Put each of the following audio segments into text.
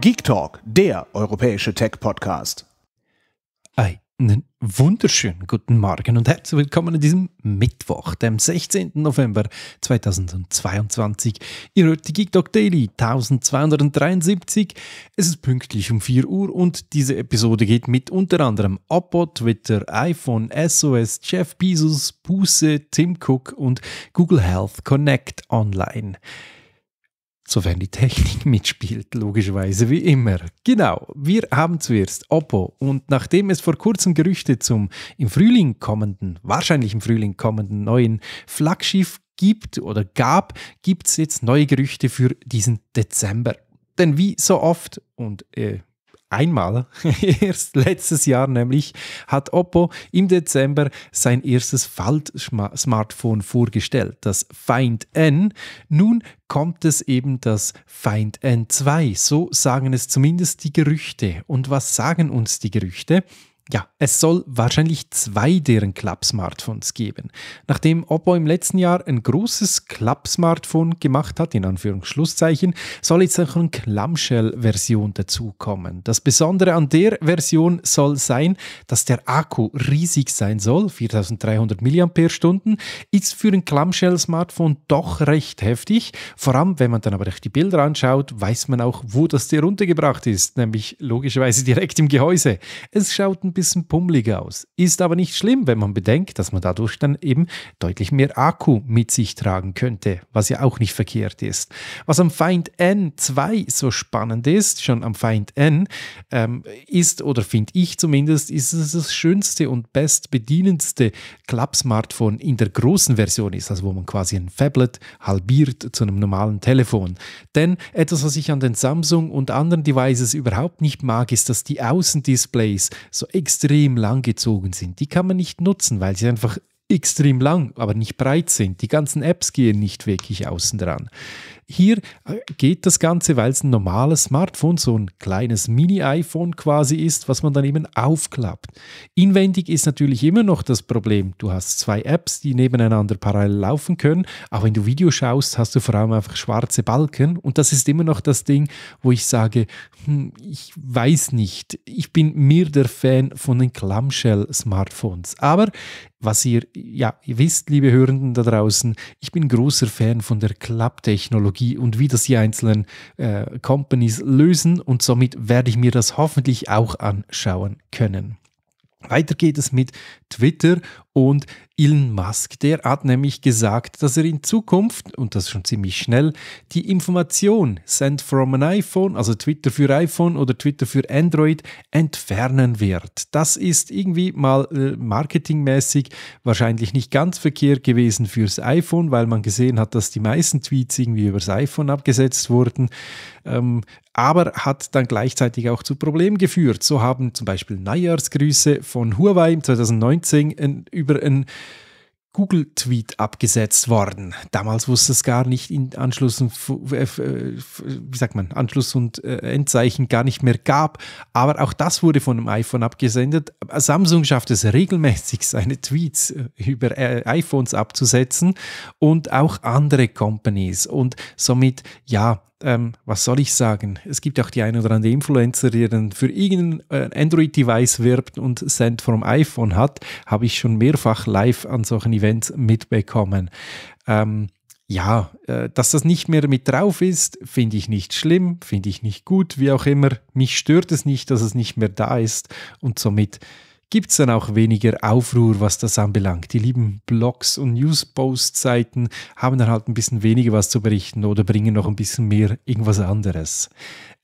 Geek Talk, der europäische Tech-Podcast. Einen wunderschönen guten Morgen und herzlich willkommen an diesem Mittwoch, dem 16. November 2022. Ihr hört die Geek Talk Daily 1273. Es ist pünktlich um 4 Uhr und diese Episode geht mit unter anderem Oppo, Twitter, iPhone, SOS, Jeff Bezos, Buße, Tim Cook und Google Health Connect online. Sofern die Technik mitspielt, logischerweise wie immer. Genau, wir haben zuerst Oppo und nachdem es vor kurzem Gerüchte zum im Frühling kommenden, wahrscheinlich im Frühling kommenden neuen Flaggschiff gibt oder gab, gibt es jetzt neue Gerüchte für diesen Dezember. Denn wie so oft, und äh, Einmal, erst letztes Jahr nämlich, hat Oppo im Dezember sein erstes Falt-Smartphone vorgestellt, das Find N. Nun kommt es eben das Find N2, so sagen es zumindest die Gerüchte. Und was sagen uns die Gerüchte? Ja, es soll wahrscheinlich zwei deren Club-Smartphones geben. Nachdem Oppo im letzten Jahr ein großes Club-Smartphone gemacht hat, in Anführungsschlusszeichen, soll jetzt auch eine Clamshell-Version dazukommen. Das Besondere an der Version soll sein, dass der Akku riesig sein soll, 4300 mAh, ist für ein Clamshell-Smartphone doch recht heftig. Vor allem, wenn man dann aber die Bilder anschaut, weiß man auch, wo das der runtergebracht ist, nämlich logischerweise direkt im Gehäuse. Es schaut ein bisschen pummelig aus. Ist aber nicht schlimm, wenn man bedenkt, dass man dadurch dann eben deutlich mehr Akku mit sich tragen könnte, was ja auch nicht verkehrt ist. Was am Find N2 so spannend ist, schon am Find N, ähm, ist oder finde ich zumindest, ist es das schönste und bestbedienendste Club-Smartphone in der großen Version ist, also wo man quasi ein Phablet halbiert zu einem normalen Telefon. Denn etwas, was ich an den Samsung und anderen Devices überhaupt nicht mag, ist, dass die Außendisplays so extrem lang gezogen sind, die kann man nicht nutzen, weil sie einfach extrem lang, aber nicht breit sind. Die ganzen Apps gehen nicht wirklich außen dran. Hier äh, geht das Ganze, weil es ein normales Smartphone, so ein kleines Mini-iPhone quasi ist, was man dann eben aufklappt. Inwendig ist natürlich immer noch das Problem. Du hast zwei Apps, die nebeneinander parallel laufen können, aber wenn du Video schaust, hast du vor allem einfach schwarze Balken und das ist immer noch das Ding, wo ich sage, hm, ich weiß nicht, ich bin mir der Fan von den Clamshell-Smartphones. Aber was ihr ja ihr wisst, liebe Hörenden da draußen, ich bin großer Fan von der Klapptechnologie. Technologie und wie das die einzelnen äh, Companies lösen und somit werde ich mir das hoffentlich auch anschauen können. Weiter geht es mit Twitter und Elon Musk, der hat nämlich gesagt, dass er in Zukunft, und das schon ziemlich schnell, die Information Send from an iPhone, also Twitter für iPhone oder Twitter für Android, entfernen wird. Das ist irgendwie mal äh, marketingmäßig wahrscheinlich nicht ganz verkehrt gewesen fürs iPhone, weil man gesehen hat, dass die meisten Tweets irgendwie übers iPhone abgesetzt wurden. Ähm, aber hat dann gleichzeitig auch zu Problemen geführt. So haben zum Beispiel Neujahrsgrüße von Huawei 2019 über über einen Google-Tweet abgesetzt worden. Damals wusste es gar nicht in Anschluss und äh, äh, wie sagt man, Anschluss und äh, Endzeichen gar nicht mehr gab. Aber auch das wurde von einem iPhone abgesendet. Samsung schafft es regelmäßig, seine Tweets über iPhones abzusetzen und auch andere Companies. Und somit, ja, ähm, was soll ich sagen? Es gibt auch die ein oder andere Influencer, die dann für irgendein äh, Android-Device wirbt und Send vom iPhone hat, habe ich schon mehrfach live an solchen Events mitbekommen. Ähm, ja, äh, dass das nicht mehr mit drauf ist, finde ich nicht schlimm, finde ich nicht gut, wie auch immer. Mich stört es nicht, dass es nicht mehr da ist und somit gibt es dann auch weniger Aufruhr, was das anbelangt. Die lieben Blogs und Newspost-Seiten haben dann halt ein bisschen weniger was zu berichten oder bringen noch ein bisschen mehr irgendwas anderes.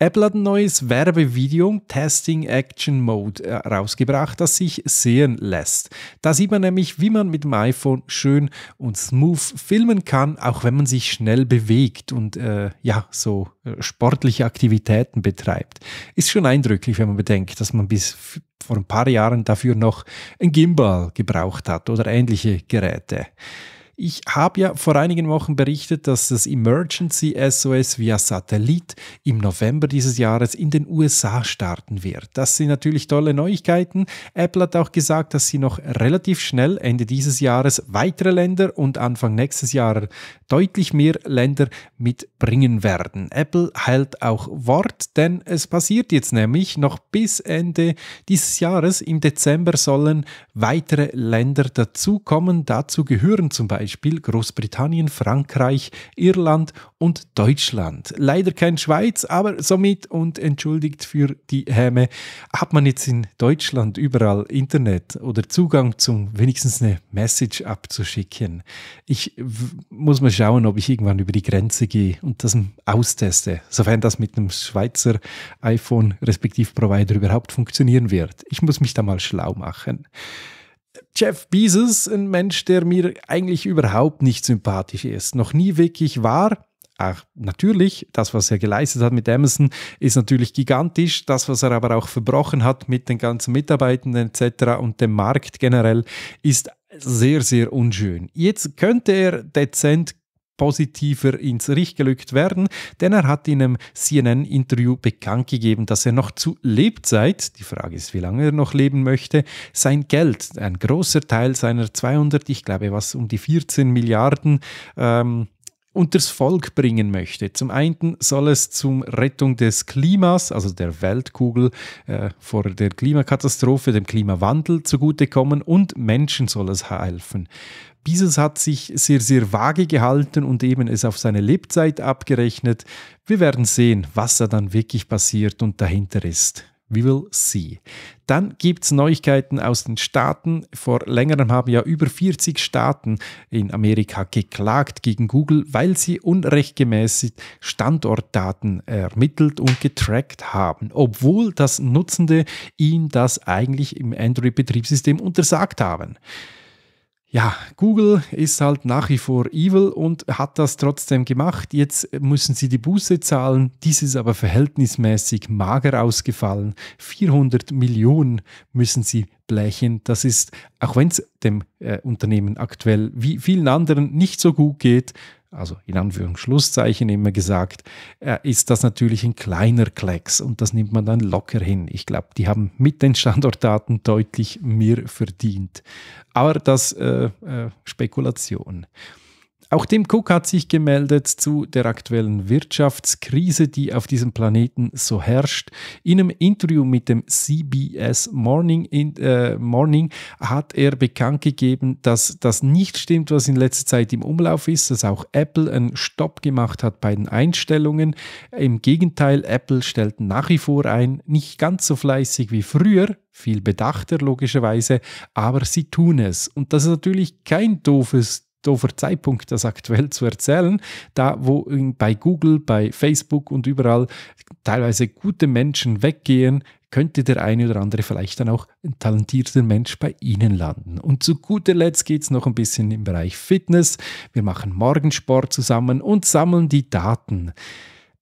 Apple hat ein neues Werbevideo Testing Action Mode äh, rausgebracht, das sich sehen lässt. Da sieht man nämlich, wie man mit dem iPhone schön und smooth filmen kann, auch wenn man sich schnell bewegt und äh, ja, so äh, sportliche Aktivitäten betreibt. Ist schon eindrücklich, wenn man bedenkt, dass man bis vor ein paar Jahren dafür noch ein Gimbal gebraucht hat oder ähnliche Geräte. Ich habe ja vor einigen Wochen berichtet, dass das Emergency SOS via Satellit im November dieses Jahres in den USA starten wird. Das sind natürlich tolle Neuigkeiten. Apple hat auch gesagt, dass sie noch relativ schnell Ende dieses Jahres weitere Länder und Anfang nächstes Jahr deutlich mehr Länder mitbringen werden. Apple hält auch Wort, denn es passiert jetzt nämlich noch bis Ende dieses Jahres. Im Dezember sollen weitere Länder dazukommen. Dazu gehören zum Beispiel Beispiel Großbritannien, Frankreich, Irland und Deutschland. Leider kein Schweiz, aber somit und entschuldigt für die Häme, hat man jetzt in Deutschland überall Internet oder Zugang zum wenigstens eine Message abzuschicken. Ich muss mal schauen, ob ich irgendwann über die Grenze gehe und das austeste, sofern das mit einem Schweizer iPhone respektive Provider überhaupt funktionieren wird. Ich muss mich da mal schlau machen. Jeff Bezos, ein Mensch, der mir eigentlich überhaupt nicht sympathisch ist, noch nie wirklich war. Ach, natürlich, das, was er geleistet hat mit Amazon, ist natürlich gigantisch. Das, was er aber auch verbrochen hat mit den ganzen Mitarbeitenden etc. und dem Markt generell, ist sehr, sehr unschön. Jetzt könnte er dezent positiver ins Richt gelückt werden, denn er hat in einem CNN-Interview bekannt gegeben, dass er noch zu Lebzeit, die Frage ist, wie lange er noch leben möchte, sein Geld, ein großer Teil seiner 200, ich glaube was um die 14 Milliarden, ähm, unters Volk bringen möchte. Zum einen soll es zur Rettung des Klimas, also der Weltkugel äh, vor der Klimakatastrophe, dem Klimawandel zugutekommen und Menschen soll es helfen. Dieses hat sich sehr, sehr vage gehalten und eben es auf seine Lebzeit abgerechnet. Wir werden sehen, was da dann wirklich passiert und dahinter ist. We will see. Dann gibt es Neuigkeiten aus den Staaten. Vor längerem haben ja über 40 Staaten in Amerika geklagt gegen Google, weil sie unrechtmäßig Standortdaten ermittelt und getrackt haben, obwohl das Nutzende ihnen das eigentlich im Android-Betriebssystem untersagt haben ja, Google ist halt nach wie vor evil und hat das trotzdem gemacht. Jetzt müssen sie die Buße zahlen. Dies ist aber verhältnismäßig mager ausgefallen. 400 Millionen müssen sie blechen. Das ist, auch wenn es dem äh, Unternehmen aktuell wie vielen anderen nicht so gut geht, also in Anführungsschlusszeichen immer gesagt, äh, ist das natürlich ein kleiner Klecks und das nimmt man dann locker hin. Ich glaube, die haben mit den Standortdaten deutlich mehr verdient. Aber das äh, äh, Spekulation. Auch Tim Cook hat sich gemeldet zu der aktuellen Wirtschaftskrise, die auf diesem Planeten so herrscht. In einem Interview mit dem CBS Morning, in, äh, Morning hat er bekannt gegeben, dass das nicht stimmt, was in letzter Zeit im Umlauf ist, dass auch Apple einen Stopp gemacht hat bei den Einstellungen. Im Gegenteil, Apple stellt nach wie vor ein, nicht ganz so fleißig wie früher, viel bedachter logischerweise, aber sie tun es. Und das ist natürlich kein doofes doofer Zeitpunkt, das aktuell zu erzählen, da wo bei Google, bei Facebook und überall teilweise gute Menschen weggehen, könnte der eine oder andere vielleicht dann auch ein talentierter Mensch bei Ihnen landen. Und zu guter Letzt geht es noch ein bisschen im Bereich Fitness. Wir machen Morgensport zusammen und sammeln die Daten.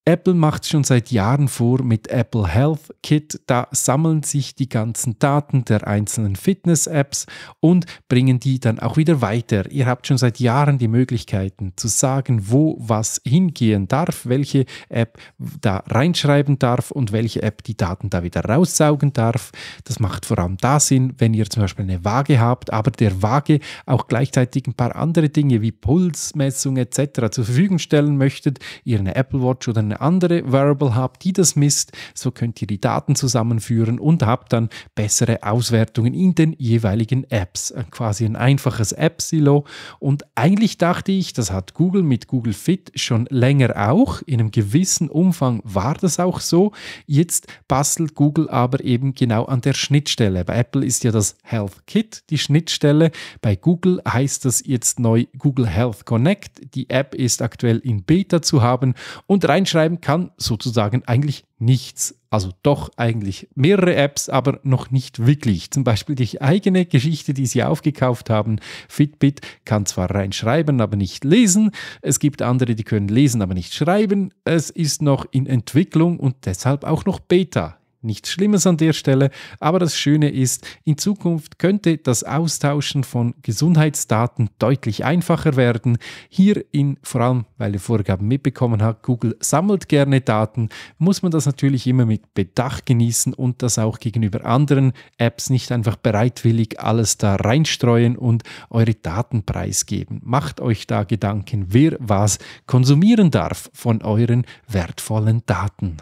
Apple macht schon seit Jahren vor mit Apple Health Kit. Da sammeln sich die ganzen Daten der einzelnen Fitness-Apps und bringen die dann auch wieder weiter. Ihr habt schon seit Jahren die Möglichkeiten zu sagen, wo was hingehen darf, welche App da reinschreiben darf und welche App die Daten da wieder raussaugen darf. Das macht vor allem da Sinn, wenn ihr zum Beispiel eine Waage habt, aber der Waage auch gleichzeitig ein paar andere Dinge wie Pulsmessung etc. zur Verfügung stellen möchtet, ihr eine Apple Watch oder eine andere Variable habt, die das misst. So könnt ihr die Daten zusammenführen und habt dann bessere Auswertungen in den jeweiligen Apps. Äh, quasi ein einfaches App-Silo. Und eigentlich dachte ich, das hat Google mit Google Fit schon länger auch. In einem gewissen Umfang war das auch so. Jetzt bastelt Google aber eben genau an der Schnittstelle. Bei Apple ist ja das Health Kit die Schnittstelle. Bei Google heißt das jetzt neu Google Health Connect. Die App ist aktuell in Beta zu haben und reinschreiben schreiben kann sozusagen eigentlich nichts. Also doch eigentlich mehrere Apps, aber noch nicht wirklich. Zum Beispiel die eigene Geschichte, die sie aufgekauft haben. Fitbit kann zwar reinschreiben, aber nicht lesen. Es gibt andere, die können lesen, aber nicht schreiben. Es ist noch in Entwicklung und deshalb auch noch Beta. Nichts Schlimmes an der Stelle, aber das Schöne ist, in Zukunft könnte das Austauschen von Gesundheitsdaten deutlich einfacher werden. Hier in, vor allem weil ihr Vorgaben mitbekommen habt, Google sammelt gerne Daten, muss man das natürlich immer mit Bedacht genießen und das auch gegenüber anderen Apps nicht einfach bereitwillig alles da reinstreuen und eure Daten preisgeben. Macht euch da Gedanken, wer was konsumieren darf von euren wertvollen Daten.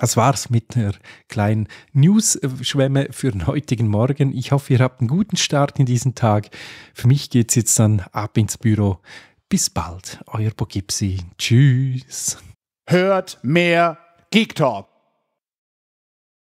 Das war's mit einer kleinen News-Schwemme für den heutigen Morgen. Ich hoffe, ihr habt einen guten Start in diesen Tag. Für mich geht's jetzt dann ab ins Büro. Bis bald, euer Bogipsi. Tschüss. Hört mehr Geek Talk.